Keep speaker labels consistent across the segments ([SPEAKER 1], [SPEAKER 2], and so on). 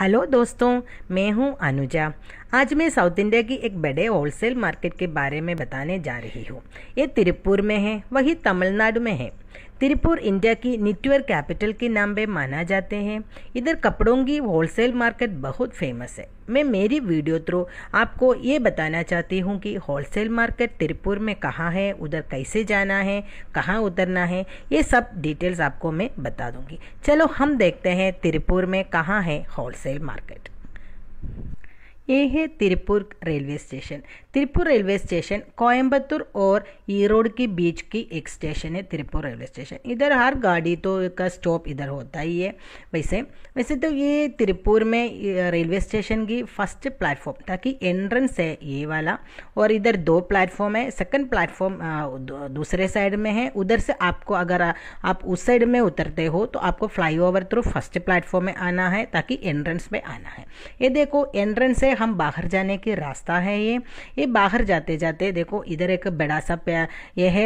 [SPEAKER 1] hello दोस्तों मैं हूं अनुजा आज मैं साउथ इंडिया की एक बड़े होलसेल मार्केट के बारे में बताने जा रही हूं ये तिरुपुर में है वही तमिलनाडु में है तिरपुर इंडिया की निटवेयर कैपिटल के नाम पे माना जाते हैं इधर कपड़ों की होलसेल मार्केट बहुत फेमस है मैं मेरी वीडियो थ्रू आपको ये बताना चाहती हूँ कि होलसेल मार्केट तिरपुर में कहाँ है उधर कैसे जाना है कहाँ उतरना है ये सब डिटेल्स आपको मैं बता दूँगी चलो हम देखते हैं तिरुपुर में कहाँ है होलसेल मार्केट ये है Tirupur railway station Tirupur railway station Coimbatore और ईरोड के बीच की एक स्टेशन है तिरुपुर रेलवे स्टेशन इधर हर गाड़ी तो का स्टॉप इधर होता ही है वैसे वैसे तो ये तिरुपुर में रेलवे स्टेशन की फर्स्ट प्लेटफॉर्म ताकि एंट्रेंस है ये वाला और इधर दो प्लेटफॉर्म है सेकंड प्लेटफॉर्म दूसरे साइड में है उधर से आपको अगर आप उस साइड में उतरते हो तो आपको फ्लाईओवर थ्रू फर्स्ट प्लेटफॉर्म में आना है ताकि एंट्रेंस में आना है ये देखो एंट्रेंस से हम बाहर जाने के रास्ता है ये ये बाहर जाते जाते देखो इधर एक बड़ा सा ये है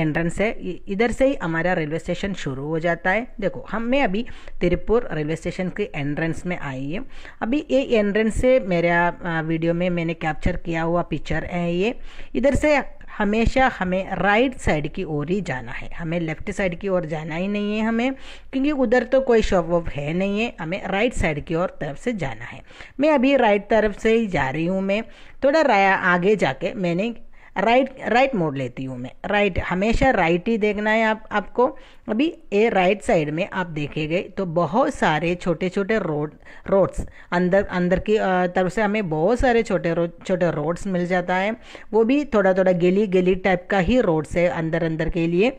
[SPEAKER 1] एंट्रेंस है इधर से ही हमारा रेलवे स्टेशन शुरू हो जाता है देखो हमें अभी तिरुपुर रेलवे स्टेशन के एंट्रेंस में आई है अभी ये एंट्रेंस से मेरा वीडियो में मैंने कैप्चर किया हुआ पिक्चर है ये इधर से हमेशा हमें राइट साइड की ओर ही जाना है हमें लेफ्ट साइड की ओर जाना ही नहीं है हमें क्योंकि उधर तो कोई शॉप वॉप है नहीं है हमें राइट साइड की ओर तरफ से जाना है मैं अभी राइट तरफ से ही जा रही हूँ मैं थोड़ा राया आगे जाके मैंने राइट राइट मोड लेती हूँ मैं राइट हमेशा राइट ही देखना है आप आपको अभी ए राइट साइड में आप देखेंगे तो बहुत सारे छोटे छोटे रोड रोड्स अंदर अंदर की तरफ से हमें बहुत सारे छोटे रो, छोटे रोड्स मिल जाता है वो भी थोड़ा थोड़ा गली गली टाइप का ही रोड्स है अंदर अंदर के लिए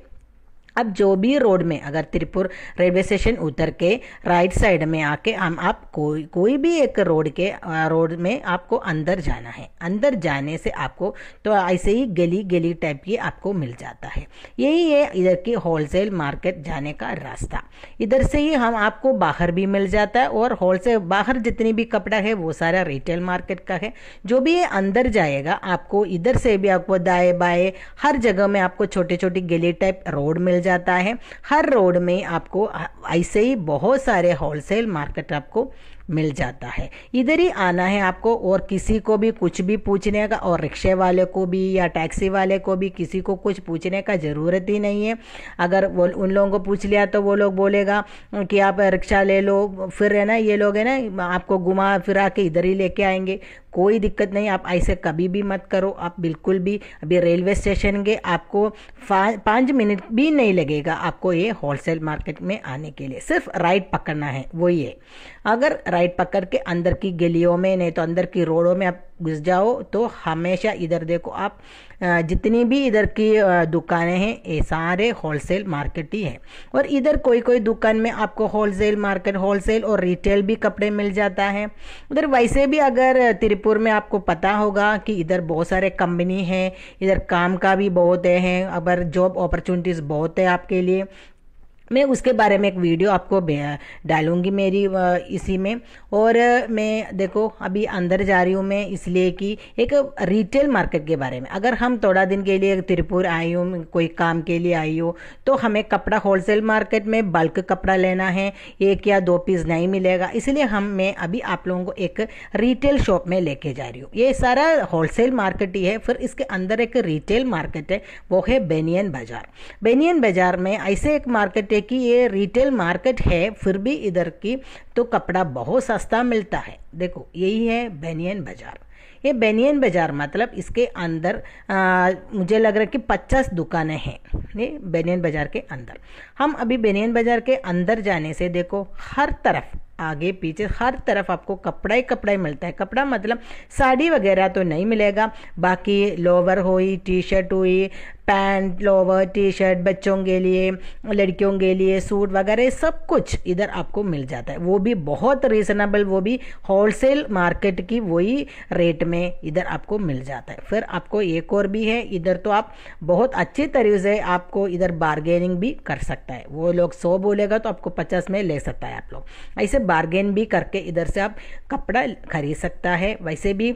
[SPEAKER 1] अब जो भी रोड में अगर त्रिपुर रेलवे स्टेशन उतर के राइट साइड में आके हम आप कोई कोई भी एक रोड के रोड में आपको अंदर जाना है अंदर जाने से आपको तो ऐसे ही गली गली टाइप की आपको मिल जाता है यही है इधर की होलसेल मार्केट जाने का रास्ता इधर से ही हम आपको बाहर भी मिल जाता है और होलसेल बाहर जितनी भी कपड़ा है वो सारा रिटेल मार्केट का है जो भी ये अंदर जाएगा आपको इधर से भी आपको दाए बाएँ हर जगह में आपको छोटे छोटी गली टाइप रोड मिल जाए जाता है हर रोड में आपको ऐसे ही बहुत सारे होलसेल मार्केट आपको मिल जाता है इधर ही आना है आपको और किसी को भी कुछ भी पूछने का और रिक्शे वाले को भी या टैक्सी वाले को भी किसी को कुछ पूछने का ज़रूरत ही नहीं है अगर वो उन लोगों को पूछ लिया तो वो लोग बोलेगा कि आप रिक्शा ले लो फिर है ना ये लोग है ना आपको घुमा फिरा के इधर ही लेके आएंगे कोई दिक्कत नहीं आप ऐसे कभी भी मत करो आप बिल्कुल भी अभी रेलवे स्टेशन गए आपको पाँच मिनट भी नहीं लगेगा आपको ये होलसेल मार्केट में आने के लिए सिर्फ राइट पकड़ना है वही है अगर राइट पकड़ के अंदर की गलियों में नहीं तो अंदर की रोडों में आप घुस जाओ तो हमेशा इधर देखो आप जितनी भी इधर की दुकानें हैं ये सारे होलसेल मार्केट ही हैं और इधर कोई कोई दुकान में आपको होलसेल मार्केट होलसेल और रिटेल भी कपड़े मिल जाता है उधर वैसे भी अगर त्रिपुर में आपको पता होगा कि इधर बहुत सारे कंपनी हैं इधर काम का भी बहुत है अगर जॉब अपॉर्चुनिटीज़ बहुत है आपके लिए मैं उसके बारे में एक वीडियो आपको डालूंगी मेरी इसी में और मैं देखो अभी अंदर जा रही हूँ मैं इसलिए कि एक रिटेल मार्केट के बारे में अगर हम थोड़ा दिन के लिए त्रिपुर आई हूँ कोई काम के लिए आई हो तो हमें कपड़ा होलसेल मार्केट में बल्क कपड़ा लेना है एक या दो पीस नहीं मिलेगा इसलिए हम मैं अभी आप लोगों को एक रिटेल शॉप में लेके जा रही हूँ ये सारा होलसेल मार्केट ही है फिर इसके अंदर एक रिटेल मार्केट है वो है बेनियन बाज़ार बेनियन बाज़ार में ऐसे एक मार्केट है देखिए ये रिटेल मार्केट है फिर भी इधर की तो कपड़ा बहुत सस्ता मिलता है देखो यही है बेनियन बाज़ार ये बेनियन बाज़ार मतलब इसके अंदर आ, मुझे लग रहा है कि पचास दुकानें हैं ये बेनियन बाज़ार के अंदर हम अभी बेनियन बाज़ार के अंदर जाने से देखो हर तरफ आगे पीछे हर तरफ आपको कपड़ा ही कपड़ा ही मिलता है कपड़ा मतलब साड़ी वगैरह तो नहीं मिलेगा बाकी लोवर हुई टी शर्ट हुई पैंट लोवर टी शर्ट बच्चों के लिए लड़कियों के लिए सूट वगैरह सब कुछ इधर आपको मिल जाता है वो भी बहुत रीज़नेबल वो भी होलसेल मार्केट की वही रेट में इधर आपको मिल जाता है फिर आपको एक और भी है इधर तो आप बहुत अच्छी तरीके से आपको इधर बार्गेनिंग भी कर सकता है वो लोग सौ बोलेगा तो आपको पचास में ले सकता है आप लोग ऐसे बार्गेन भी करके इधर से आप कपड़ा खरीद सकता है वैसे भी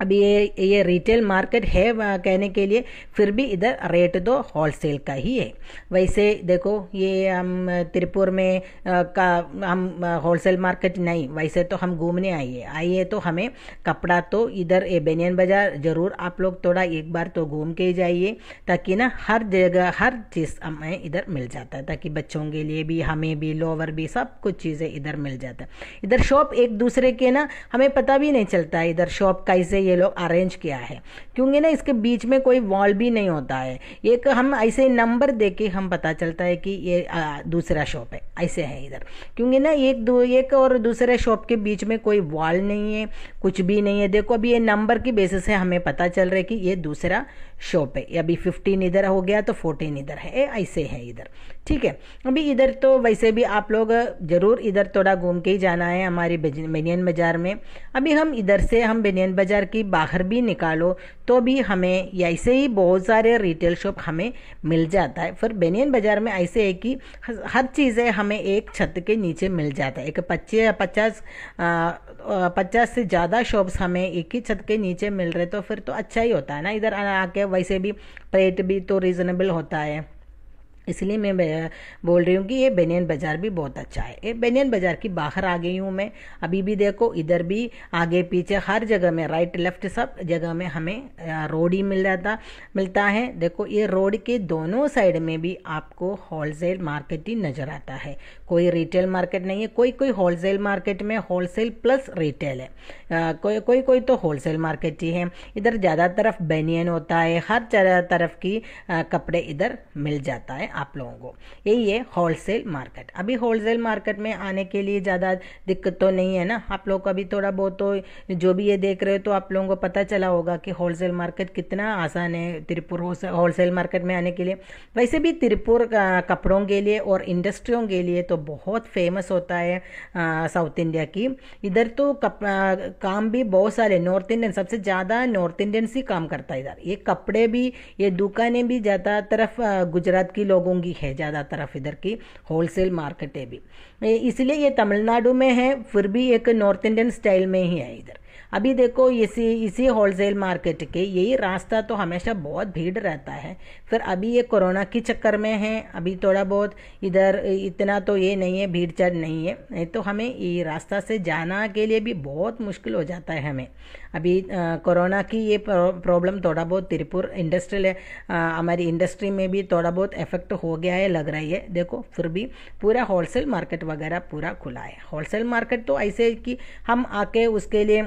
[SPEAKER 1] अब ये ये रिटेल मार्केट है कहने के लिए फिर भी इधर रेट तो होलसेल का ही है वैसे देखो ये हम त्रिपुर में का हम होलसेल मार्केट नहीं वैसे तो हम घूमने आइए आइए तो हमें कपड़ा तो इधर ये बेनियन बाज़ार ज़रूर आप लोग थोड़ा एक बार तो घूम के जाइए ताकि ना हर जगह हर चीज़ हमें इधर मिल जाता है ताकि बच्चों के लिए भी हमें भी लोवर भी सब कुछ चीज़ें इधर मिल जाता है इधर शॉप एक दूसरे के ना हमें पता भी नहीं चलता इधर शॉप कैसे ये लोग अरेंज किया है क्योंकि ना इसके बीच में कोई वॉल भी नहीं होता है एक हम ऐसे नंबर दे के हम पता चलता है कि ये आ, दूसरा शॉप है ऐसे है इधर क्योंकि ना एक दो एक और दूसरे शॉप के बीच में कोई वॉल नहीं है कुछ भी नहीं है देखो अभी ये नंबर की बेसिस से हमें पता चल रहा है कि ये दूसरा शो पे अभी फिफ्टीन इधर हो गया तो फोर्टीन इधर है ऐसे है इधर ठीक है अभी इधर तो वैसे भी आप लोग ज़रूर इधर थोड़ा घूम के ही जाना है हमारे बेनियन बाज़ार में अभी हम इधर से हम बेनियन बाज़ार की बाहर भी निकालो तो भी हमें ऐसे ही बहुत सारे रिटेल शॉप हमें मिल जाता है फिर बेनियन बाज़ार में ऐसे है कि हर चीज़ें हमें एक छत के नीचे मिल जाता है एक पच्चीस पचास पचास से ज़्यादा शॉप्स हमें एक ही छत के नीचे मिल रहे तो फिर तो अच्छा ही होता है ना इधर आके है वैसे भी प्रेट भी तो रीज़नेबल होता है इसलिए मैं बोल रही हूँ कि ये बेनियन बाज़ार भी बहुत अच्छा है ये बेनियन बाज़ार की बाहर आ गई हूँ मैं अभी भी देखो इधर भी आगे पीछे हर जगह में राइट लेफ्ट सब जगह में हमें रोड ही मिल जाता मिलता है देखो ये रोड के दोनों साइड में भी आपको होलसेल मार्केट ही नज़र आता है कोई रिटेल मार्केट नहीं है कोई कोई होलसेल मार्केट में होलसेल प्लस रिटेल है आ, कोई कोई कोई तो होलसेल मार्केट ही है इधर ज़्यादा तरफ बेनियन होता है हर तरफ की आ, कपड़े इधर मिल जाता है आप लोगों को यही है होलसेल मार्केट अभी होलसेल मार्केट में आने के लिए ज़्यादा दिक्कत तो नहीं है ना आप लोग को अभी थोड़ा बहुत तो जो भी ये देख रहे हो तो आप लोगों को पता चला होगा कि होलसेल मार्केट कितना आसान है त्रिपुर होलसेल मार्केट में आने के लिए वैसे भी त्रिपुर कपड़ों के लिए और इंडस्ट्रियों के लिए तो तो बहुत फेमस होता है साउथ इंडिया की इधर तो कप, आ, काम भी बहुत सारे नॉर्थ इंडियन सबसे ज़्यादा नॉर्थ इंडियन ही काम करता है इधर ये कपड़े भी ये दुकानें भी ज़्यादा तरफ गुजरात की लोगों की है ज़्यादा तरफ इधर की होलसेल मार्केटें भी इसलिए ये तमिलनाडु में है फिर भी एक नॉर्थ इंडियन स्टाइल में ही है इधर अभी देखो इसी इसी होलसेल मार्केट के यही रास्ता तो हमेशा बहुत भीड़ रहता है फिर अभी ये कोरोना के चक्कर में है अभी थोड़ा बहुत इधर इतना तो ये नहीं है भीड़ चढ़ नहीं है नहीं तो हमें ये रास्ता से जाना के लिए भी बहुत मुश्किल हो जाता है हमें अभी कोरोना की ये प्रॉब्लम थोड़ा बहुत त्रिपुर इंडस्ट्रियल हमारी इंडस्ट्री में भी थोड़ा बहुत इफेक्ट हो गया है लग रही है देखो फिर भी पूरा होलसेल मार्केट वगैरह पूरा खुला है होलसेल मार्केट तो ऐसे कि हम आके उसके लिए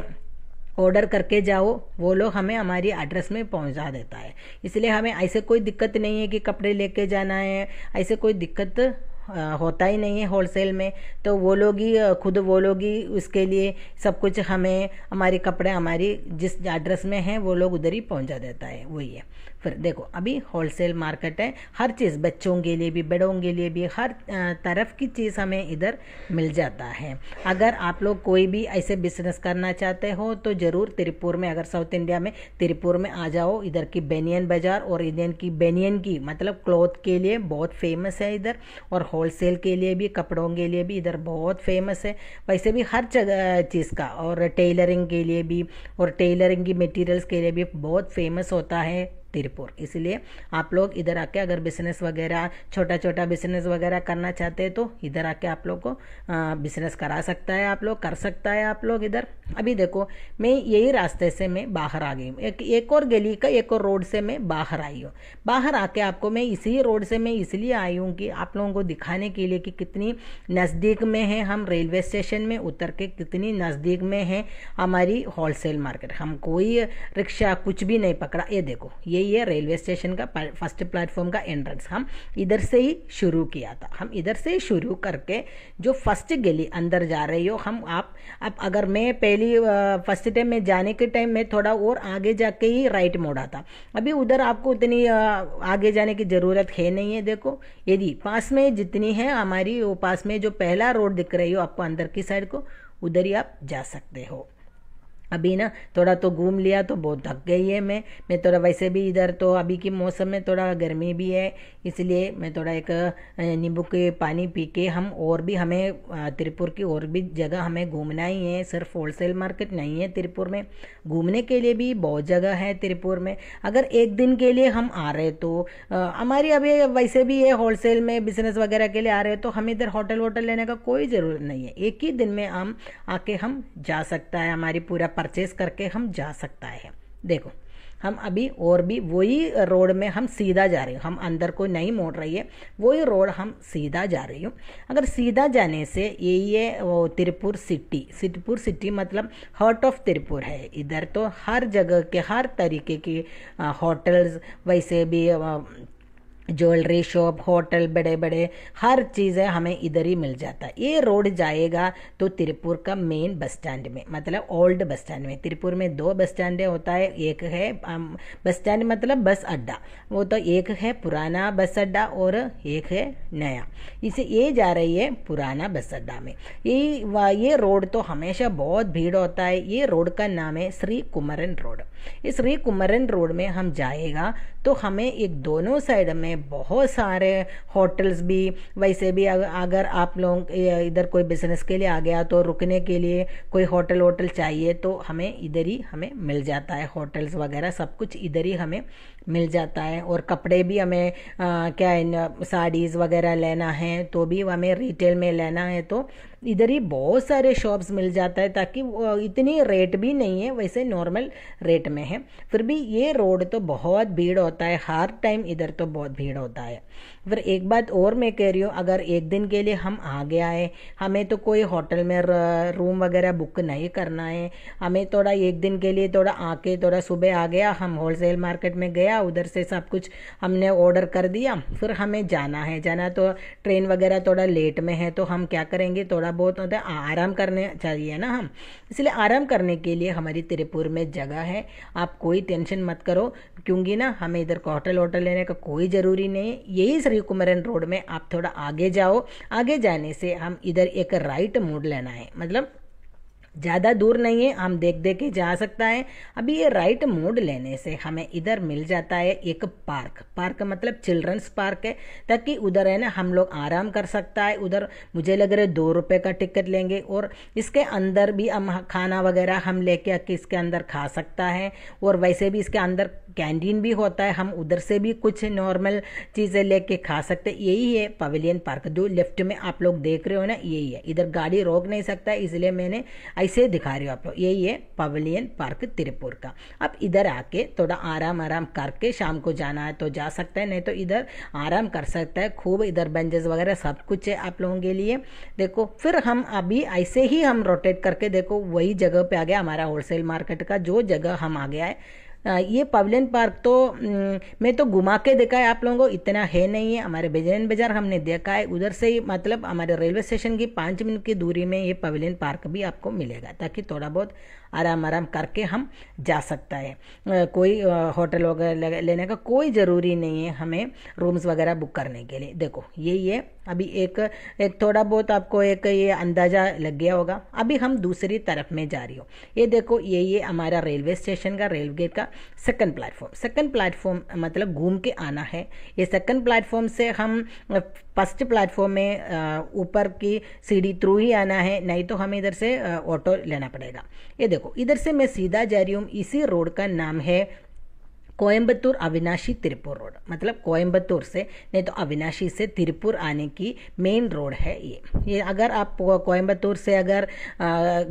[SPEAKER 1] ऑर्डर करके जाओ वो लोग हमें हमारी एड्रेस में पहुंचा देता है इसलिए हमें ऐसे कोई दिक्कत नहीं है कि कपड़े लेके जाना है ऐसे कोई दिक्कत होता ही नहीं है होलसेल में तो वो लोग ही खुद वो लोग ही उसके लिए सब कुछ हमें हमारे कपड़े हमारी जिस एड्रेस में हैं वो लोग उधर ही पहुंचा देता है वही है फिर देखो अभी होलसेल मार्केट है हर चीज़ बच्चों के लिए भी बड़ों के लिए भी हर तरफ की चीज़ हमें इधर मिल जाता है अगर आप लोग कोई भी ऐसे बिजनेस करना चाहते हो तो ज़रूर त्रिपुर में अगर साउथ इंडिया में त्रिपुर में आ जाओ इधर की बेनियन बाज़ार और इधर की बेनियन की मतलब क्लॉथ के लिए बहुत फेमस है इधर और होलसेल के लिए भी कपड़ों के लिए भी इधर बहुत फेमस है वैसे भी हर चीज़ का और टेलरिंग के लिए भी और टेलरिंग की मटेरियल्स के लिए भी बहुत फेमस होता है तिरपुर इसलिए आप लोग इधर आके अगर बिजनेस वगैरह छोटा छोटा बिजनेस वगैरह करना चाहते हैं तो इधर आके आप लोग को बिजनेस करा सकता है आप लोग कर सकता है आप लोग इधर अभी देखो मैं यही रास्ते से मैं बाहर आ गई हूँ एक एक और गली का एक और रोड से मैं बाहर आई हूँ बाहर आके आपको मैं इसी रोड से मैं इसलिए आई हूँ कि आप लोगों को दिखाने के लिए कि कितनी नज़दीक में है हम रेलवे स्टेशन में उतर के कितनी नज़दीक में है हमारी होलसेल मार्केट हम कोई रिक्शा कुछ भी नहीं पकड़ा ये देखो ये ये ये रेलवे स्टेशन का फर्स्ट प्लेटफॉर्म का एंट्रेंस हम इधर से ही शुरू किया था हम इधर से शुरू करके जो फर्स्ट गली अंदर जा रही हो हम आप अब अगर मैं पहली फर्स्ट टाइम में जाने के टाइम में थोड़ा और आगे जाके ही राइट मोड़ा था अभी उधर आपको उतनी आगे जाने की ज़रूरत है नहीं है देखो यदि पास में जितनी है हमारी वो पास में जो पहला रोड दिख रही हो आपको अंदर की साइड को उधर ही आप जा सकते हो अभी ना थोड़ा तो घूम लिया तो बहुत थक गई है मैं मैं थोड़ा वैसे भी इधर तो अभी के मौसम में थोड़ा गर्मी भी है इसलिए मैं थोड़ा एक नींबू के पानी पी के हम और भी हमें त्रिपुर की और भी जगह हमें घूमना ही है सिर्फ होलसेल मार्केट नहीं है त्रिपुर में घूमने के लिए भी बहुत जगह है त्रिपुर में अगर एक दिन के लिए हम आ रहे तो हमारी अभी वैसे भी है होलसेल में बिजनेस वगैरह के लिए आ रहे तो हम इधर होटल वोटल लेने का कोई ज़रूरत नहीं है एक ही दिन में हम आके हम जा सकता है हमारी पूरा परचेस करके हम जा सकता है देखो हम अभी और भी वही रोड में हम सीधा जा रहे हैं हम अंदर को नहीं मोड़ रही है वही रोड हम सीधा जा रही हूँ अगर सीधा जाने से ये ये तिरपुर सिटी सिटपुर सिटी मतलब हार्ट ऑफ तिरपुर है इधर तो हर जगह के हर तरीके के होटल्स वैसे भी ज्वेलरी शॉप होटल बड़े बड़े हर चीज़ है हमें इधर ही मिल जाता है ये रोड जाएगा तो त्रिपुर का मेन बस स्टैंड में मतलब ओल्ड बस स्टैंड में त्रिपुर में दो बस स्टैंड होता है एक है बस स्टैंड मतलब बस अड्डा वो तो एक है पुराना बस अड्डा और एक है नया इसे ये जा रही है पुराना बस अड्डा में ये ये रोड तो हमेशा बहुत भीड़ होता है ये रोड का नाम है श्री कुमरन रोड इस श्री कुमरन रोड में हम जाएगा तो हमें एक दोनों साइड में बहुत सारे होटल्स भी वैसे भी अगर आप लोग इधर कोई बिजनेस के लिए आ गया तो रुकने के लिए कोई होटल वोटल चाहिए तो हमें इधर ही हमें मिल जाता है होटल्स वगैरह सब कुछ इधर ही हमें मिल जाता है और कपड़े भी हमें आ, क्या इन साड़ीज़ वगैरह लेना है तो भी हमें रिटेल में लेना है तो इधर ही बहुत सारे शॉप्स मिल जाता है ताकि इतनी रेट भी नहीं है वैसे नॉर्मल रेट में है फिर भी ये रोड तो बहुत भीड़ होता है हर टाइम इधर तो बहुत भीड़ होता है फिर एक बात और मैं कह रही हूँ अगर एक दिन के लिए हम आ गया है हमें तो कोई होटल में रूम वगैरह बुक नहीं करना है हमें थोड़ा एक दिन के लिए थोड़ा आके थोड़ा सुबह आ गया हम होलसेल मार्केट में गया उधर से सब कुछ हमने ऑर्डर कर दिया फिर हमें जाना है जाना तो ट्रेन वगैरह थोड़ा लेट में है तो हम क्या करेंगे थोड़ा बहुत होता तो है आराम करने चाहिए ना हम इसलिए आराम करने के लिए हमारी त्रिपुर में जगह है आप कोई टेंशन मत करो क्योंकि ना हमें इधर होटल वोटल लेने का कोई ज़रूरी नहीं है यही कुमरन रोड में आप थोड़ा आगे जाओ आगे जाने से हम इधर एक राइट मोड लेना है मतलब ज़्यादा दूर नहीं है हम देख देख के जा सकता है अभी ये राइट मोड लेने से हमें इधर मिल जाता है एक पार्क पार्क मतलब चिल्ड्रंस पार्क है ताकि उधर है ना हम लोग आराम कर सकता है उधर मुझे लग रहा है दो रुपये का टिकट लेंगे और इसके अंदर भी हम खाना वगैरह हम लेके आके इसके अंदर खा सकता है और वैसे भी इसके अंदर कैंटीन भी होता है हम उधर से भी कुछ नॉर्मल चीज़ें लेके खा सकते यही है पवेलियन पार्क जो लेफ्ट में आप लोग देख रहे हो ना यही है इधर गाड़ी रोक नहीं सकता इसलिए मैंने ऐसे दिखा रही हो आप लोग यही है पवेलियन पार्क तिरुपुर का अब इधर आके थोड़ा आराम आराम करके शाम को जाना है तो जा सकता है नहीं तो इधर आराम कर सकता है खूब इधर बेंचेस वगैरह सब कुछ है आप लोगों के लिए देखो फिर हम अभी ऐसे ही हम रोटेट करके देखो वही जगह पे आ गया हमारा होलसेल मार्केट का जो जगह हम आ गया है ये पवेलियन पार्क तो मैं तो घुमा के देखा है आप लोगों को इतना है नहीं है हमारे बेजैन बाज़ार हमने देखा है उधर से ही मतलब हमारे रेलवे स्टेशन की पाँच मिनट की दूरी में ये पवेलियन पार्क भी आपको मिलेगा ताकि थोड़ा बहुत आराम आराम करके हम जा सकता है कोई होटल वगैरह लेने का कोई ज़रूरी नहीं है हमें रूम्स वगैरह बुक करने के लिए देखो यही है अभी एक एक थोड़ा बहुत आपको एक ये अंदाज़ा लग गया होगा अभी हम दूसरी तरफ में जा रही हो ये देखो यही है हमारा रेलवे स्टेशन का रेलवे का सेकंड प्लेटफॉर्म सेकंड प्लेटफॉर्म मतलब घूम के आना है ये सेकंड प्लेटफॉर्म से हम फर्स्ट प्लेटफॉर्म में ऊपर की सीढ़ी थ्रू ही आना है नहीं तो हमें इधर से ऑटो लेना पड़ेगा ये देखो देखो इधर से मैं सीधा जा रही हूँ इसी रोड का नाम है कोयम्बतूर अविनाशी तिरुपुर रोड मतलब कोयम्बतूर से नहीं तो अविनाशी से तिरुपुर आने की मेन रोड है ये ये अगर आप कोयम्बतूर से अगर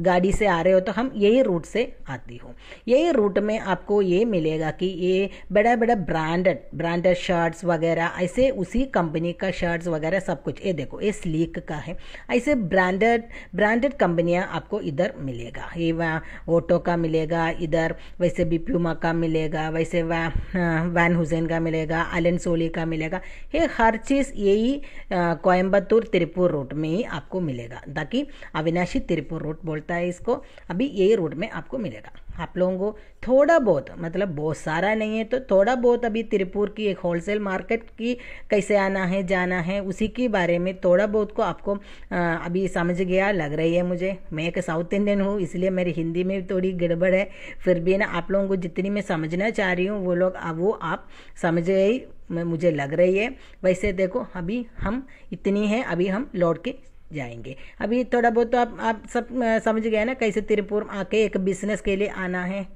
[SPEAKER 1] गाड़ी से आ रहे हो तो हम यही रूट से आती हूँ यही रूट में आपको ये मिलेगा कि ये बड़ा बड़ा ब्रांडेड ब्रांडेड शर्ट्स वगैरह ऐसे उसी कंपनी का शर्ट्स वगैरह सब कुछ ये देखो ये स्लीक का है ऐसे ब्रांडेड ब्रांडेड कंपनियाँ आपको इधर मिलेगा ये ओटो का मिलेगा इधर वैसे भी प्यूमा का मिलेगा वैसे वैन हुसैन का मिलेगा अलन सोली का मिलेगा ये हर चीज़ यही कोयम्बतूर तिरुपुर रोड में ही आपको मिलेगा ताकि अविनाशी तिरुपुर रोड बोलता है इसको अभी यही रोड में आपको मिलेगा आप लोगों को थोड़ा बहुत मतलब बहुत सारा नहीं है तो थोड़ा बहुत अभी त्रिपुर की एक होलसेल मार्केट की कैसे आना है जाना है उसी के बारे में थोड़ा बहुत को आपको आ, अभी समझ गया लग रही है मुझे मैं एक साउथ इंडियन हूँ इसलिए मेरी हिंदी में थोड़ी गड़बड़ है फिर भी ना आप लोगों को जितनी मैं समझना चाह रही हूँ वो लोग वो आप समझ गई मुझे लग रही है वैसे देखो अभी हम इतनी है अभी हम लौट के जाएंगे अभी थोड़ा बहुत तो आप आप सब समझ गए ना कैसे त्रिपुर आके एक बिजनेस के लिए आना है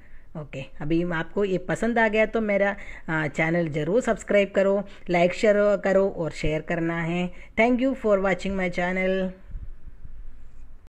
[SPEAKER 1] ओके अभी आपको ये पसंद आ गया तो मेरा चैनल ज़रूर सब्सक्राइब करो लाइक शेयर करो और शेयर करना है thank you for watching my channel